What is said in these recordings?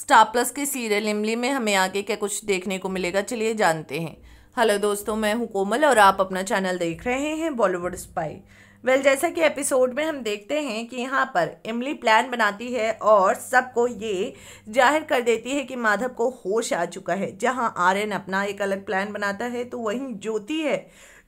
star plus के serial इमली में हमें आगे क्या कुछ देखने को मिलेगा चलिए जानते हैं हेलो दोस्तों मैं हूं कोमल और आप अपना चैनल देख रहे हैं बॉलीवुड स्पाई वेल well, जैसा कि एपिसोड में हम देखते हैं कि यहाँ पर इमली प्लान बनाती है और सबको ये जाहिर कर देती है कि माधव को होश आ चुका है जहाँ आर्यन अपना एक अलग प्लान बनाता है तो वहीं ज्योति है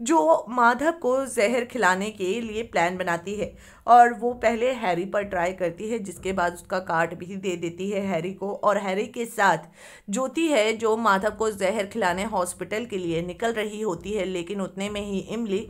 जो माधव को जहर खिलाने के लिए प्लान बनाती है और वो पहले हैरी पर ट्राई करती है जिसके बाद उसका कार्ड भी दे देती है हैरी को और हैरी के साथ ज्योति है जो माधव को जहर खिलाने हॉस्पिटल के लिए निकल रही होती है लेकिन उतने में ही इमली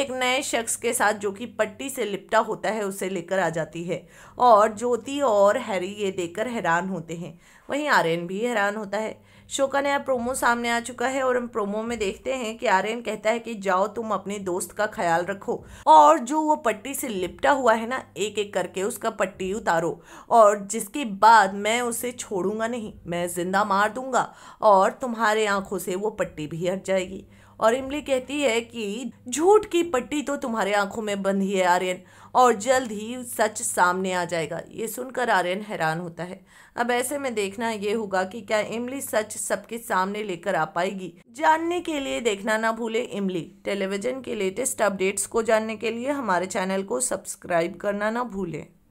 एक नए शख्स के साथ जो कि पट्टी से लिपटा होता है उसे लेकर आ जाती है और ज्योति और हैरी ये देखकर हैरान होते हैं वहीं आर्यन भी हैरान होता है शो का नया प्रोमो सामने आ चुका है और हम प्रोमो में देखते हैं कि आर्यन कहता है कि जाओ तुम अपने दोस्त का ख्याल रखो और जो वो पट्टी से लिपटा हुआ है ना एक एक करके उसका पट्टी उतारो और जिसके बाद मैं उसे छोड़ूंगा नहीं मैं जिंदा मार दूंगा और तुम्हारे आंखों से वो पट्टी भी हट जाएगी और इमली कहती है कि झूठ की पट्टी तो तुम्हारे आंखों में बंधी है आर्यन और जल्द ही सच सामने आ जाएगा ये सुनकर आर्यन हैरान होता है अब ऐसे में देखना ये होगा कि क्या इमली सच सबके सामने लेकर आ पाएगी जानने के लिए देखना ना भूले इमली टेलीविजन के लेटेस्ट अपडेट्स को जानने के लिए हमारे चैनल को सब्सक्राइब करना ना भूलें